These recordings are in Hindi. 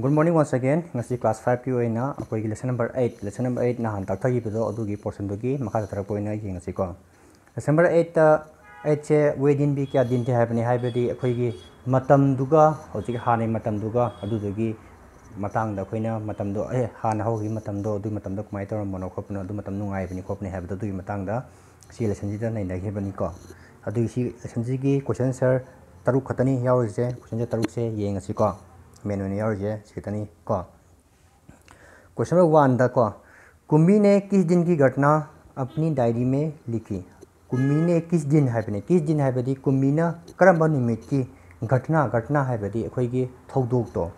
good morning once again class five की होना अकोई lesson number eight lesson number eight नहान तथागी पोर्सन मा तरफ येसीको लेसन नंबर एट एट से वे दिन भी क्या दिन थे अखोगी मतम हाने मतम हाँ हमारी कमाय तौर मनो खोपन नाइबनी खोपने लेसनजी नईनको अभी लेसनजी क्वेश्चन सर तरुक खतनी याचन तरुक से येसीको ꯃꯦꯟ ꯑꯣꯏꯅ ꯌꯥꯎꯔꯤꯁꯦ ꯁꯦꯛꯇꯅꯤ ꯀꯣ क्वेश्चन नंबर वन था को कुम्भी ने किस दिन की घटना अपनी डायरी में लिखी कुम्भी ने किस दिन है किस दिन है कुम्भी ने करम की घटना घटना है अखोगी थौदों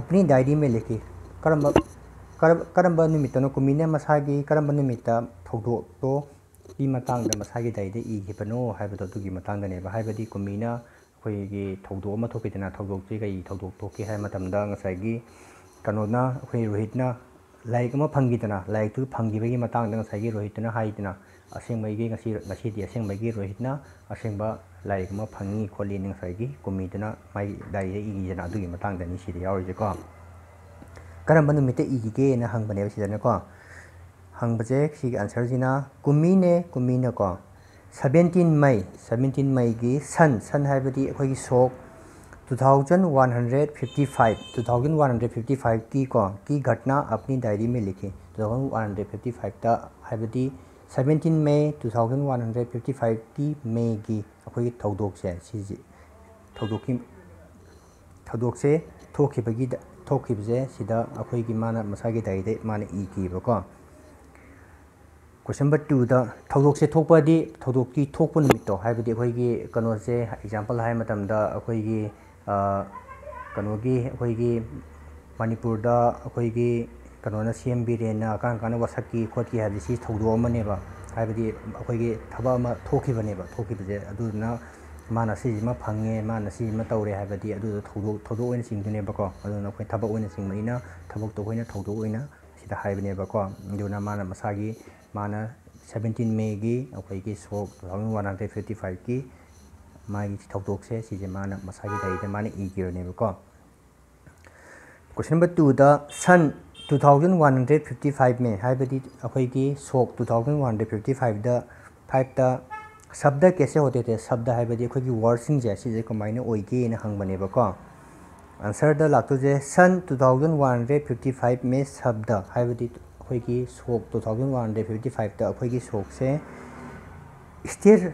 अपनी डायरी में लिखी करम करम कुम्भी ने मसा की करम निमित्त ที่มาตั้งแต่มาใช้กี่ได้ได้อีกเหตุผลโน้ให้ประตูกีมาตั้งแต่ไหนมายให้ประตูกูมีนะคุยกีถูกตัวมาทุกกีแตนะถูกตัวที่กีถูกตัวทุกกีให้มาทำดังใส่กี่กันโ้นะคุยรู้เหตนะไล่ก็มาพังกีแต่นะไล่ตัวพังกีไปกีมาตั้งแต่ใส่กีรู้เิตนะหายต่นะเสียงไม่กี่กษีกษีเดียเสียงไม่กี่รู้เหตนะเสียงบ่ไล่ก็มาพังกีคนลรียนหนังใส่กีกูมีตัวนะไม่ได้ได้อีกจะนะตัวกีมาตั้งแต่นี้สิเดียวเลยจก็การบันทึกมิต่อีกเกนะฮังบันเดียวสิจะนะก็ ꯍꯪꯕꯁꯦ ꯁꯤꯒꯤ ꯑꯟꯁꯔꯁꯤꯅ ꯀꯨꯝꯃꯤꯅꯦ ꯀꯨꯝꯃꯤꯅꯀꯣ ꯁꯕꯦꯟꯇꯤꯟ ꯃꯩ ꯁꯕꯦꯟꯇꯤꯟ ꯃꯩꯒꯤ ꯁꯟ ꯁꯟ ꯍꯥꯏꯕꯗꯤ ꯑꯩꯈꯣꯏꯒꯤ ꯁꯣꯛ two thousand one hundred fifty five two thousand one hundred fifty five की कौ की घटना अपनी डायरी में लिखी two thousand one hundred fifty five तबदी सेवेंटीन मई two thousand one hundred fifty five की मई की अखोई थौदोसे थौदोसे थोखिबजे सिद अखोई की माना मसा की डायरी माने ई कीबको ꯀꯣꯏꯁꯟ ꯅꯝꯕꯔ ꯇꯨꯗ ꯊꯧꯗꯣꯛꯁꯦ ꯊꯣꯛꯄꯗꯤ ꯊꯧꯗꯣꯛꯀꯤ ꯊꯣꯛꯄ ꯅꯨꯃꯤꯠꯇꯣ ꯍꯥꯏꯕꯗꯤ ꯑꯩꯈꯣꯏꯒꯤ ꯀꯩꯅꯣꯁꯦ ꯑꯦꯛꯖꯥꯝꯄꯜ ꯍꯥꯏꯕ ꯃꯇꯝꯗ ꯑꯩꯈꯣꯏꯒꯤ ꯀꯩꯅꯣꯒꯤ ꯑꯩꯈꯣꯏꯒꯤ ꯃꯅꯤꯄꯨꯔꯗ ꯑꯩꯈꯣꯏꯒꯤ ꯀꯩꯅꯣꯅ ꯁꯦꯝꯕꯤꯔꯦꯅ ꯀꯔꯝ ꯀꯥꯟꯗ ꯋꯥꯁꯛꯈꯤ ꯈꯣꯠꯈꯤ ꯍꯥꯏꯕꯗꯤ ꯁꯤ ꯊꯧꯗꯣꯛ ꯑꯃꯅꯦꯕ ꯍꯥꯏꯕꯗꯤ ꯑꯩꯈꯣꯏꯒꯤ ꯊꯕꯛ ꯑꯃ ꯊꯣꯛꯈꯤꯕꯅꯦꯕ ꯊꯣꯛꯈꯤꯕꯁꯦ ꯑꯗꯨꯗꯨꯅ ꯃꯥꯅ ꯁꯤꯁꯤꯃ ꯐꯪꯉꯦ ꯃꯥꯅ ꯁꯤꯁꯤꯃ ꯇꯧꯔꯦ ꯍꯥꯏꯕꯗꯤ ꯑꯗꯨꯗꯣ ꯊꯧꯗꯣꯛ ꯊꯧꯗꯣꯛ ꯑꯣꯏꯅ ꯆꯤꯡꯗꯣꯏꯅꯦꯕꯀꯣ ꯑꯗꯨꯅ ꯑꯩꯈꯣꯏ ꯊꯕꯛ ꯑꯣꯏꯅ ꯆꯤꯡꯕꯅꯤꯅ ꯊꯕꯛꯇꯣ ꯑꯩꯈꯣꯏꯅ ꯊꯧꯗꯣꯛ ꯑꯣꯏꯅ सेवेंटीन मे की शो two thousand one hundred fifty five की मागी से मानी क्वेश्चन नंबर टू दन two thousand one hundred fifty five में है अखोगी शो two thousand one hundred fifty five five द शब्द कैसे होते थे शब्द है वर्ड्स कमाइन होगी हंगने वो ꯑꯟꯁꯔꯗ ꯂꯥꯛꯇꯣꯏꯁꯦ ꯁꯟ two thousand one hundred fifty five May ꯁꯕꯗ ꯍꯥꯏꯕꯗꯤ ꯑꯩꯈꯣꯏꯒꯤ ꯁꯣꯛ two thousand one hundred fifty ꯐꯥꯏꯚꯇ ꯑꯩꯈꯣꯏꯒꯤ ꯁꯣꯛꯁꯦ ꯏꯁꯇꯤꯔ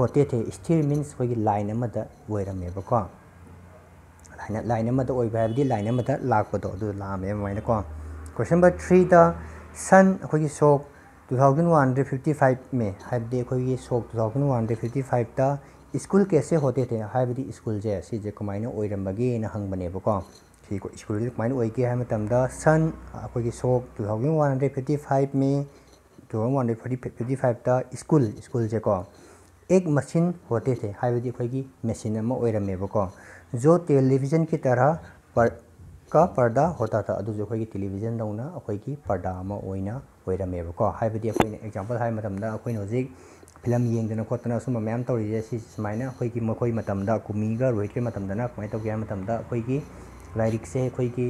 ꯀꯣꯇꯦꯠ ꯍꯦ ꯏꯁꯇꯤꯔ ꯃꯤꯟꯁ ꯑꯩꯈꯣꯏꯒꯤ ꯂꯥꯏꯟ ꯑꯃꯗ ꯑꯣꯏꯔꯝꯃꯦꯕꯀꯣ ꯂꯥꯏꯟ ꯑꯃꯗ ꯑꯣꯏꯕ ꯍꯥꯏꯕꯗꯤ ꯂꯥꯏꯟ ꯑꯃꯗ ꯂꯥꯛꯄꯗꯣ ꯑꯗꯨ ꯂꯥꯛꯑꯝꯃꯦ ꯑꯗꯨꯃꯥꯏꯅꯀꯣ ꯀꯣꯏꯁꯟ ꯅꯝꯕꯔ ꯊ꯭ꯔꯤꯗ ꯁꯟ ꯑꯩꯈꯣꯏꯒꯤ ꯁꯣꯛ two thousand one hundred fifty five में हाइब देखो ये शोक two thousand one hundred fifty five था स्कूल कैसे होते थे हाइब्र स्कूल जे सी जे कमाइन ओरम हंग बने बोको ठीक है स्कूल कमाइन सन अखोगी शोक two thousand one hundred fifty five में two thousand one hundred fifty five था स्कूल स्कूल जेको एक मशीन होते थे हाइब्रद मशीन ओरमेबको जो टेलीविजन की तरह पर का पर्दा होता था अदो अखोगी टेलीविजन दौना अखोगी पर्दा ꯑꯣꯏꯔꯝꯃꯦꯕꯀꯣ ꯍꯥꯏꯕꯗꯤ ꯑꯩꯈꯣꯏꯅ ꯑꯦꯛꯖꯥꯝꯄꯜ ꯍꯥꯏꯕ ꯃꯇꯝꯗ ꯑꯩꯈꯣꯏꯅ ꯍꯧꯖꯤꯛ ꯐꯤꯂꯝ ꯌꯦꯡꯗꯅ ꯈꯣꯠꯇꯅ ꯁꯨꯝꯕ ꯃꯌꯥꯝ ꯇꯧꯔꯤꯁꯦ ꯁꯤ ꯁꯨꯃꯥꯏꯅ ꯑꯩꯈꯣꯏꯒꯤ ꯃꯈꯣꯏ ꯃꯇꯝꯗ ꯀꯨꯝꯃꯤꯒ ꯔꯣꯍꯤꯠꯀꯤ ꯃꯇꯝꯗꯅ ꯀꯃꯥꯏꯅ ꯇꯧꯒꯦ ꯍꯥꯏꯕ ꯃꯇꯝꯗ ꯑꯩꯈꯣꯏꯒꯤ ꯂꯥꯏꯔꯤꯛꯁꯦ ꯑꯩꯈꯣꯏꯒꯤ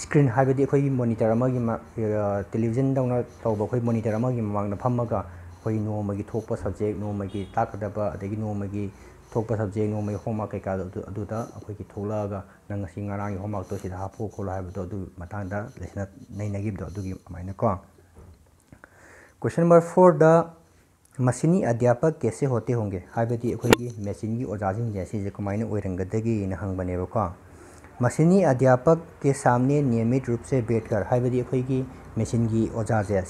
ꯏꯁꯀ꯭ꯔꯤꯟ ꯍꯥꯏꯕꯗꯤ ꯑꯩꯈꯣꯏꯒꯤ ꯃꯣꯅꯤꯇꯔ ꯑꯃꯒꯤ ꯇꯦꯂꯤꯚꯤꯖꯟꯗꯧꯅ ꯇꯧꯕ ꯑꯩꯈꯣꯏ ꯃꯣꯅꯤꯇꯔ ꯑꯃꯒꯤ ꯃꯃꯥꯡꯗ ꯐꯝꯃꯒ ꯑꯩꯈꯣꯏꯒꯤ ꯅꯣꯡꯃꯒꯤ ꯊꯣꯛꯄ ꯁꯕꯖꯦꯛ ꯅꯣꯡꯃꯒꯤ ꯇꯥꯛꯀꯗꯕ ꯑꯗꯒꯤ ꯅꯣꯡꯃꯒꯤ ꯊꯣꯛꯄ ꯁꯕꯖꯦꯛ ꯅꯣꯡꯃꯒꯤ ꯍꯣꯝꯋꯥꯔꯛ ꯀꯩꯀꯥꯗꯣ ꯑꯗꯨꯗ ꯑꯩꯈꯣꯏꯒꯤ ꯊꯣꯛꯂꯛꯑꯒ ꯅꯪ ꯉꯁꯤ ꯉꯔꯥꯡꯒꯤ ꯍꯣꯝꯋꯥꯔꯛꯇꯣ ꯁꯤꯗ ꯍꯥꯞꯄꯣ ꯈꯣꯠꯂꯣ ꯍꯥꯏꯕꯗꯣ ꯑꯗꯨꯒꯤ ꯃꯇꯥꯡꯗ ꯂꯩꯁꯅ ꯅꯩꯅꯈꯤꯕꯗꯣ ꯑꯗꯨꯒꯤ ꯑꯗꯨꯃꯥꯏꯅ ꯀꯣ क्वेश्चन नंबर फोर द मशीनी अध्यापक कैसे होते होंगे हाबदी मशीन की औजाजी जैसे जकमाइन वरंगदगी नहंग बने वका मशीनी अध्यापक के सामने नियमित रूप से बैठकर हाबदी अखोई मशीन की औजाजे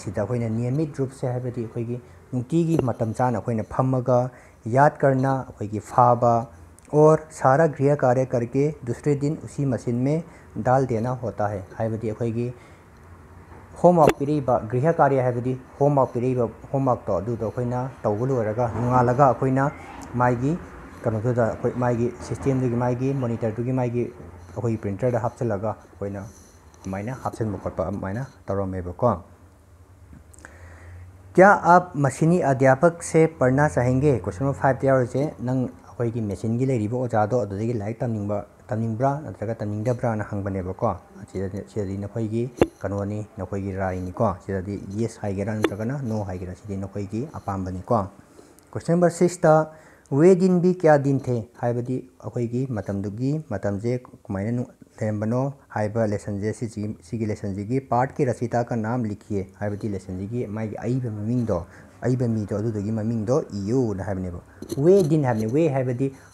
नियमित रूप से हाबदी नुटी मतचान फमग याद करना फाब और सारा गृह कार्य करके दूसरे दिन उसी मशीन में डाल देना होता है हाबदी अखोई होम वर्क पीरब गृह कार्य है होमवर्क पीरब होमवर्क तो अदा लगना माई की कई माई सिस्टम माई मोनीटर की माई अखी प्रिंटरद हापसलगा तरमेबको क्या आप मसीनी अध्यापक से पढ़ना चाहेंगे क्वेश्चन नंबर फाइव तरह से नंग अखोगी मेसीन की लेरीब ओजाद लाइक तमिंग ꯇꯝꯅꯤꯡꯕ꯭ꯔꯥ ꯅꯠꯇ꯭ꯔꯒ ꯇꯝꯅꯤꯡꯗꯕ꯭ꯔꯥꯅ ꯍꯪꯕꯅꯦꯕꯀꯣ ꯁꯤꯗꯗꯤ ꯁꯤꯗꯗꯤ ꯅꯈꯣꯏꯒꯤ ꯀꯩꯅꯣꯅꯤ ꯅꯈꯣꯏꯒꯤ ꯔꯥꯏꯅꯤꯀꯣ ꯁꯤꯗꯗꯤ ꯌꯦꯁ ꯍꯥꯏꯒꯦꯔꯥ ꯅꯠꯇ꯭ꯔꯒꯅ ꯅꯣ ꯍꯥꯏꯒꯦꯔꯥ ꯁꯤꯗꯤ ꯅꯈꯣꯏꯒꯤ ꯑꯄꯥꯝꯕꯅꯤꯀꯣ ꯀꯣꯏꯁꯟ ꯅꯝꯕꯔ ꯁꯤꯛꯁꯇ ꯋꯦ ꯗꯤꯟ ꯕꯤ ꯀꯌꯥ ꯗꯤꯟ ꯊꯦ ꯍꯥꯏꯕꯗꯤ ꯑꯩꯈꯣꯏꯒꯤ ꯃꯇꯝꯗꯨꯒꯤ ꯃꯇꯝꯁꯦ ꯀꯃꯥꯏꯅ ꯂꯩꯔꯝꯕꯅꯣ ꯍꯥꯏꯕ ꯂꯦꯁꯟꯁꯦ ꯁꯤꯁꯤ ꯁꯤꯒꯤ ꯂꯦꯁꯟꯁꯤꯒꯤ ꯄꯥꯔꯠꯀꯤ ꯔꯆꯤꯇꯥ ꯀ ꯅꯥꯝ ꯂꯤꯈꯤꯌꯦ ꯍꯥꯏꯕꯗꯤ ꯂꯦꯁꯟꯁꯤꯒꯤ ꯃꯥꯒꯤ ꯑꯏꯕ ꯃꯃꯤꯡꯗꯣ ꯑꯏꯕ ꯃꯤꯗꯣ ꯑꯗꯨꯗꯨꯒꯤ ꯃꯃꯤꯡꯗꯣ ꯏꯌꯨꯅ ꯍꯥꯏꯕꯅꯦꯕ ꯋꯦ ꯗꯤꯟ ꯍꯥꯏꯕꯅꯤ ꯋꯦ ꯍꯥꯏꯕꯗꯤ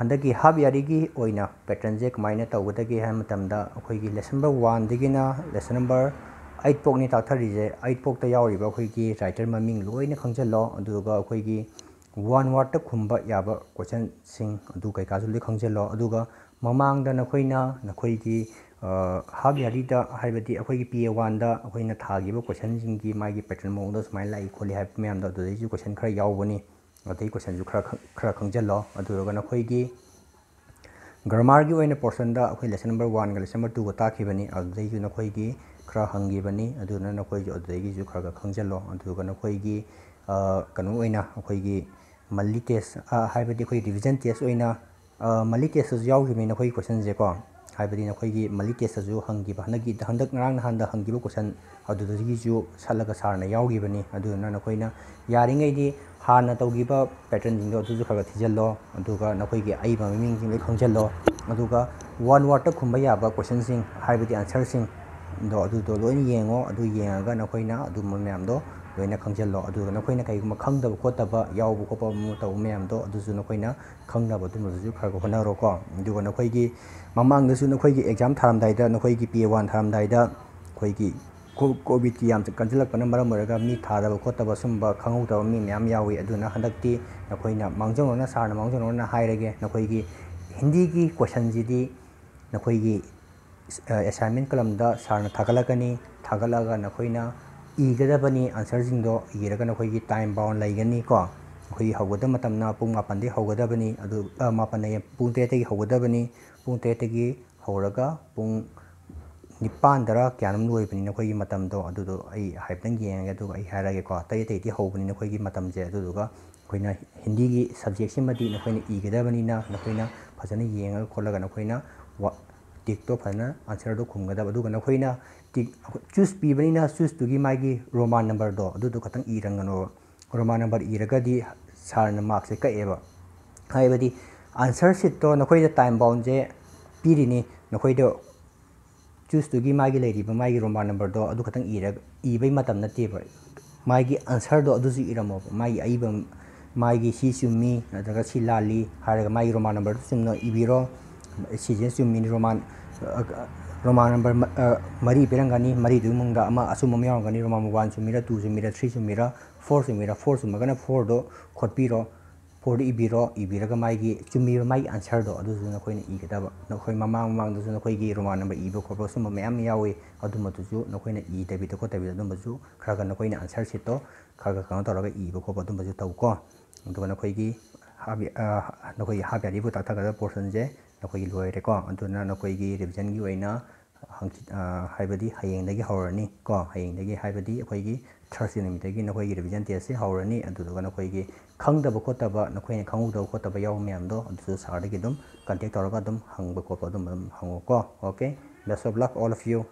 ꯍꯟꯗꯛꯀꯤ ꯍꯥꯞ ꯌꯥꯔꯤꯒꯤ ꯑꯣꯏꯅ ꯄꯦꯇꯔꯟꯁꯦ ꯀꯃꯥꯏꯅ ꯇꯧꯒꯗꯒꯦ ꯍꯥꯏꯕ ꯃꯇꯝꯗ ꯑꯩꯈꯣꯏꯒꯤ ꯂꯦꯁꯟ ꯅꯝꯕꯔ ꯋꯥꯟꯗꯒꯤꯅ ꯂꯦꯁꯟ ꯅꯝꯕꯔ ꯑꯩꯠ ꯐꯥꯎꯅꯤ ꯇꯥꯛꯊꯔꯤꯁꯦ ꯑꯩꯠ ꯐꯥꯎꯇ ꯌꯥꯎꯔꯤꯕ ꯑꯩꯈꯣꯏꯒꯤ ꯔꯥꯏꯇꯔ ꯃꯃꯤꯡ ꯂꯣꯏꯅ ꯈꯪꯖꯤꯜꯂꯣ ꯑꯗꯨꯗꯨꯒ ꯑꯩꯈꯣꯏꯒꯤ ꯋꯥꯟ ꯋꯥꯔꯗꯇ ꯈꯨꯝꯕ ꯌꯥꯕ ꯀꯣꯏꯁꯟꯁꯤꯡ ꯑꯗꯨ ꯀꯩꯀꯥꯁꯨ ꯂꯣꯏ ꯈꯪꯖꯤꯜꯂꯣ ꯑꯗꯨꯒ ꯃꯃꯥꯡꯗ ꯅꯈꯣꯏꯅ ꯅꯈꯣꯏꯒꯤ ꯍꯥꯞ ꯌꯥꯔꯤꯗ ꯍꯥꯏꯕꯗꯤ ꯑꯩꯈꯣꯏꯒꯤ ꯄꯤ ꯑꯦ ꯋꯥꯟꯗ ꯑꯩꯈꯣꯏꯅ ꯊꯥꯈꯤꯕ ꯀꯣꯏꯁꯟꯁꯤꯡꯒꯤ ꯃꯥꯒꯤ ꯄꯦꯇꯔꯟ ꯃꯑꯣꯡꯗ ꯁꯨꯃꯥꯏꯅ ꯂꯥꯛꯏ ꯈꯣꯠꯂꯤ ꯍꯥꯏꯕ ꯃꯌꯥꯝꯗꯣ ꯑꯗꯨꯗꯩꯁꯨ ꯀꯣꯏꯁꯟ ꯈꯔ ꯌꯥꯎꯕꯅꯤ ꯑꯇꯩ ꯀꯣꯏꯁꯟꯁꯨ ꯈꯔ ꯈꯔ ꯈꯪꯖꯤꯜꯂꯣ ꯑꯗꯨꯗꯨꯒ ꯅꯈꯣꯏꯒꯤ ꯒ꯭ꯔꯃꯥꯔꯒꯤ ꯑꯣꯏꯅ ꯄꯣꯔꯁꯟꯗ ꯑꯩꯈꯣꯏ ꯂꯦꯁꯟ ꯅꯝꯕꯔ ꯋꯥꯟꯒ ꯂꯦꯁꯟ ꯅꯝꯕꯔ ꯇꯨꯒ ꯇꯥꯛꯈꯤꯕꯅꯤ ꯑꯗꯨꯗꯒꯤ ꯅꯈꯣꯏꯒꯤ ꯈꯔ ꯍꯪꯈꯤꯕꯅꯤ ꯑꯗꯨꯅ ꯅꯈꯣꯏꯁꯨ ꯑꯗꯨꯗꯒꯤꯁꯨ ꯈꯔ ꯈꯔ ꯈꯪꯖꯤꯜꯂꯣ ꯑꯗꯨꯗꯨꯒ ꯅꯈꯣꯏꯒꯤ ꯀꯩꯅꯣ ꯑꯣꯏꯅ ꯑꯩꯈꯣꯏꯒꯤ ꯃꯜꯂꯤ ꯇꯦꯁ ꯍꯥꯏꯕꯗꯤ ꯑꯩꯈꯣꯏ ꯔꯤꯚꯤꯖꯟ ꯇꯦꯁ ꯑꯣꯏꯅ ꯃꯜꯂꯤ ꯇꯦꯁꯇꯁꯨ ꯌꯥꯎꯈꯤꯕꯅꯤ ꯅꯈꯣꯏꯒꯤ ꯀꯣꯏꯁꯟꯁꯦꯀꯣ ꯍꯥꯏꯕꯗꯤ ꯅꯈꯣꯏꯒꯤ ꯃꯜꯂꯤ ꯇꯦꯁꯇꯁꯨ ꯍꯪꯈꯤꯕ ꯍꯟꯗꯛꯀꯤ ꯍꯟꯗꯛ ꯉꯔꯥꯡ ꯅꯍꯥꯟꯗ ꯍꯪꯈꯤꯕ ꯀꯣꯏꯁꯟ ꯑꯗꯨꯗꯒꯤꯁꯨ ꯁꯠꯂꯒ ꯁꯥꯔꯅ ꯌꯥꯎꯈꯤꯕꯅꯤ ꯑꯗꯨꯗꯨꯅ ꯅꯈꯣꯏꯅ ꯌꯥꯔꯤꯉꯩꯗꯤ ꯍꯥꯟꯅ ꯇꯧꯈꯤꯕ ꯄꯦꯇꯔꯟꯁꯤꯡꯗꯣ ꯑꯗꯨꯁꯨ ꯈꯔ ꯈꯔ ꯊꯤꯖꯤꯜꯂꯣ ꯑꯗꯨꯒ ꯅꯈꯣꯏꯒꯤ ꯑꯏꯕ ꯃꯃꯤꯡꯁꯤꯡ ꯂꯣꯏ ꯈꯪꯖꯤꯜꯂꯣ ꯑꯗꯨꯒ ꯋꯥꯟ ꯋꯥꯔꯗꯇ ꯈꯨꯝꯕ ꯌꯥꯕ ꯀꯣꯏꯁꯟꯁꯤꯡ ꯍꯥꯏꯕꯗꯤ ꯑꯟꯁꯔꯁꯤꯡ ꯗꯣ ꯑꯗꯨꯗꯣ ꯂꯣꯏꯅ ꯌꯦꯡꯉꯣ ꯑꯗꯨ ꯌꯦꯡꯉꯒ ꯅꯈꯣꯏꯅ ꯑꯗꯨꯝꯕ ꯃꯌꯥꯝꯗꯣ ꯂꯣꯏꯅ ꯈꯪꯖꯤꯜꯂꯣ ꯑꯗꯨꯒ ꯅꯈꯣꯏꯅ ꯀꯔꯤꯒꯨꯝꯕ ꯈꯪꯗꯕ ꯈꯣꯠꯇꯕ ꯌꯥꯎꯕ ꯈꯣꯠꯄ ꯑꯃ ꯇꯧꯕ ꯃꯌꯥꯝꯗꯣ ꯑꯗꯨꯁꯨ ꯅꯈꯣꯏꯅ ꯈꯪꯅꯕ ꯑꯗꯨꯝꯕꯗꯨꯁꯨ ꯈꯔ ꯈꯔ ꯍꯣꯠꯅꯔꯣꯀꯣ ꯑꯗꯨꯒ ꯅꯈꯣꯏꯒꯤ ꯃꯃꯥꯡꯗꯁꯨ ꯅꯈꯣꯏꯒꯤ ꯑꯦꯛꯖꯥꯝ ꯊꯥꯔꯝꯗꯥꯏꯗ ꯅꯈꯣꯏꯒꯤ ꯄꯤ ꯋꯥꯟ ꯊꯥꯔꯝꯗꯥꯏꯗ ꯑꯩꯈꯣꯏꯒꯤ ꯀꯣꯚꯤꯗꯀꯤ ꯌꯥꯝ ꯀꯟꯁꯤꯜꯂꯛꯄꯅ ꯃꯔꯝ ꯑꯣꯏꯔꯒ ꯃꯤ ꯊꯥꯗꯕ ꯈꯣꯠꯇꯕ ꯁꯨꯝꯕ ꯈꯪꯍꯧꯗꯕ ꯃꯤ ꯃꯌꯥꯝ ꯌꯥꯎꯏ ꯑꯗꯨꯅ ꯍꯟꯗꯛꯇꯤ ꯅꯈꯣꯏꯅ ꯃꯥꯡꯖꯧꯅꯅ ꯁꯥꯔꯅ ꯃꯥꯡꯖꯧꯅꯅ ꯍꯥꯏꯔꯒꯦ ꯅꯈꯣꯏꯒꯤ ꯍꯤꯟꯗꯤꯒꯤ ꯀꯣꯏꯁꯟꯁꯤꯗꯤ ꯅꯈꯣꯏꯒꯤ ꯑꯦꯁꯥꯏꯟꯃꯦꯟ ꯀꯂꯝꯗ ꯁꯥꯔꯅ ꯊꯥꯒꯠꯂꯛꯀꯅꯤ ꯊꯥꯒꯠꯂꯒ ꯅꯈꯣꯏꯅ इगदबनी आंसर जिंदो इरगन अखोई की टाइम बाउंड लाइगनी को अखोई हगोद मतमना पुंग मापनदे हगोदबनी अदु मापन ने पुंग तेते की हगोदबनी पुंग तेते की हौरगा पुंग निपान दरा क्यानम नुय पनि नखोई की मतम दो अदु दो ए हाइपन गेंग अदु ए हारगे को तय तेति हौबनी नखोई की मतम जे अदु दो का खोई ना हिंदी की सब्जेक्ट से मदि नखोई ने इगदबनी ना नखोई ना फजने येंग खोलगा नखोई ना ꯇꯤꯛꯇꯣ ꯐꯖꯅ ꯑꯟꯁꯔꯗꯣ ꯈꯨꯝꯒꯗꯕ ꯑꯗꯨꯒ ꯅꯈꯣꯏꯅ ꯇꯤꯛ ꯆꯨꯁ ꯄꯤꯕꯅꯤꯅ ꯆꯨꯁꯇꯨꯒꯤ ꯃꯥꯒꯤ ꯔꯣꯃꯥꯟ ꯅꯝꯕꯔꯗꯣ ꯑꯗꯨꯗꯣ ꯈꯛꯇꯪ ꯏꯔꯝꯒꯅꯣꯕ ꯔꯣꯃꯥꯟ ꯅꯝꯕꯔ ꯏꯔꯒꯗꯤ ꯁꯥꯔꯅ ꯃꯥꯔꯛꯁꯦ ꯀꯛꯑꯦꯕ ꯍꯥꯏꯕꯗꯤ ꯑꯟꯁꯔ ꯁꯤꯠꯇꯣ ꯅꯈꯣꯏꯗ ꯇꯥꯏꯝ ꯕꯥꯎꯟꯁꯦ ꯄꯤꯔꯤꯅꯤ ꯅꯈꯣꯏꯗ ꯆꯨꯁꯇꯨꯒꯤ ꯃꯥꯒꯤ ꯂꯩꯔꯤꯕ ꯃꯥꯒꯤ ꯔꯣꯃꯥꯟ ꯅꯝꯕꯔꯗꯣ ꯑꯗꯨ ꯈꯛꯇꯪ ꯏꯔꯒ ꯏꯕꯩ ꯃꯇꯝ ꯅꯠꯇꯦꯕ ꯃꯥꯒꯤ ꯑꯟꯁꯔꯗꯣ ꯑꯗꯨꯁꯨ ꯏꯔꯝꯃꯣꯕ ꯃꯥꯒꯤ ꯑꯏꯕ ꯃꯥꯒꯤ ꯁꯤ ꯆꯨꯝꯃꯤ ꯅꯠꯇ꯭ꯔꯒ ꯁꯤ ꯂꯥꯜꯂꯤ ꯍꯥꯏꯔꯒ ꯃꯥꯒꯤ ꯔꯣꯃꯥꯟ ꯅꯝꯕꯔꯗꯨ ꯆꯨꯝꯅ ꯏꯕꯤꯔꯣ ꯁꯤꯁꯦ ꯆꯨꯝꯃꯤꯅꯤ Roman number asu mari piranga ni mari roma munga ama o i ꯣ n ꯥ ꯟ ꯅ i ꯕ ꯔ ꯃꯔꯤ ꯄꯤꯔꯝꯒꯅꯤ ꯃꯔꯤꯗꯨꯃꯅꯨꯡꯗ ꯑꯃ ꯑꯆꯨꯝꯕ i ꯃ a ꯥ ꯎ ꯔ ꯝ ꯒ ꯅ ꯤ i ꯣ a ꯥ ꯟ ꯋꯥꯟ ꯆ ꯨ ꯝ ꯃ a ꯔ ꯥ ꯇꯨ ꯆ ꯨ ꯝ ꯃ ꯤ ꯔ t ꯊ꯭ꯔꯤ ꯆ ꯨ ꯝ ꯃ ꯤ ꯔ i ꯐꯣꯔ ꯆꯨꯝꯃꯤꯔꯥ ꯐꯣꯔ ꯆ ꯨ i ꯃ ꯒ ꯅ i ꯣ ꯔ ꯗ ꯣ ꯈꯣꯠꯄꯤꯔꯣ ꯐꯣꯔꯗꯣ ꯏ ꯕ ꯤ ꯔ o ꯏꯕꯤꯔꯒ ꯃꯥꯒꯤ ꯆ n ꯝ ꯃ ꯤ i ꯃ a ꯒ ꯤ ꯑꯟꯁꯔꯗꯣ ꯑꯗꯨꯁꯨ ꯅ ꯈ ꯣ ꯏ i ꯏꯒꯗꯕ ꯅꯈꯣꯏ ꯃꯃꯥꯡ ꯃ ꯃ o ꯡ ꯗ ꯁ ꯨ ꯅꯈꯣꯏꯒꯤ ꯔ ꯣ e ꯥ ꯟ ꯅꯝꯕꯔ ꯏꯕ ꯈꯣꯠꯄ ꯁ ꯨ ꯝ i ꯃꯌꯥꯝ ꯑꯃ ꯑꯗꯨꯝꯕꯗꯨꯁꯨ ꯅ ꯈ a ꯏ ꯅ ꯏꯗꯕꯤꯗ ꯈ ꯣ a ꯇ ꯕ ꯤ n ꯑꯗꯨꯝꯕꯁꯨ ꯈꯔ ꯈꯔ ꯅꯈꯣꯏꯅ ꯑ ꯟ ꯁ n ꯁꯤꯠꯇꯣ ꯈꯔ i ꯔ ꯀꯩꯅꯣ ꯇꯧꯔꯒ 이ꯕ ꯈꯣꯠꯄ ꯑꯗꯨꯝꯕꯁꯨ ꯇꯧꯀꯣ ꯑ ꯗ ꯨ i ꯅꯈꯣꯏꯒꯤ ꯅ ꯈ ꯣ i ꯒ ꯤ ꯍꯥꯞ ꯌꯥꯔꯤꯕꯨ ꯇꯥꯛꯊꯒꯗꯕ ꯄꯣꯔꯁꯟꯁꯦ ꯅꯈꯣꯏꯒꯤ ꯂꯣꯏꯔꯦꯀꯣ ꯑꯗꯨꯅ ꯅꯈꯣꯏꯒꯤ ꯔꯤꯚꯤꯖꯟꯒꯤ ꯑꯣꯏꯅ ꯍꯪꯆꯤꯠ ꯍꯥꯏꯕꯗꯤ ꯍꯌꯦꯡꯗꯒꯤ ꯍꯧꯔꯅꯤ ꯀꯣ ꯍꯌꯦꯡꯗꯒꯤ ꯍꯥꯏꯕꯗꯤ ꯑꯩꯈꯣꯏꯒꯤ ꯊꯥꯔꯁꯗꯦ ꯅꯨꯃꯤꯠꯇꯒꯤ ꯅꯈꯣꯏꯒꯤ ꯔꯤꯚꯤꯖꯟ ꯇꯦꯁꯁꯦ ꯍꯧꯔꯅꯤ ꯑꯗꯨꯗꯨꯒ ꯅꯈꯣꯏꯒꯤ ꯈꯪꯗꯕ ꯈꯣꯠꯇꯕ ꯅꯈꯣꯏꯅ ꯈꯪꯍꯧꯗꯕ ꯈꯣꯠꯇꯕ ꯌꯥꯎꯕ ꯃꯌꯥꯝꯗꯣ ꯑꯗꯨꯁꯨ ꯁꯥꯔꯗꯒꯤ ꯑꯗꯨꯝ ꯀꯟꯇꯦꯛ ꯇꯧꯔꯒ ꯑꯗꯨꯝ ꯍꯪꯕ ꯈꯣꯠꯄ ꯑꯗꯨꯝ ꯑꯗꯨꯝ ꯍꯪꯉꯣꯀꯣ okay best of luck all of you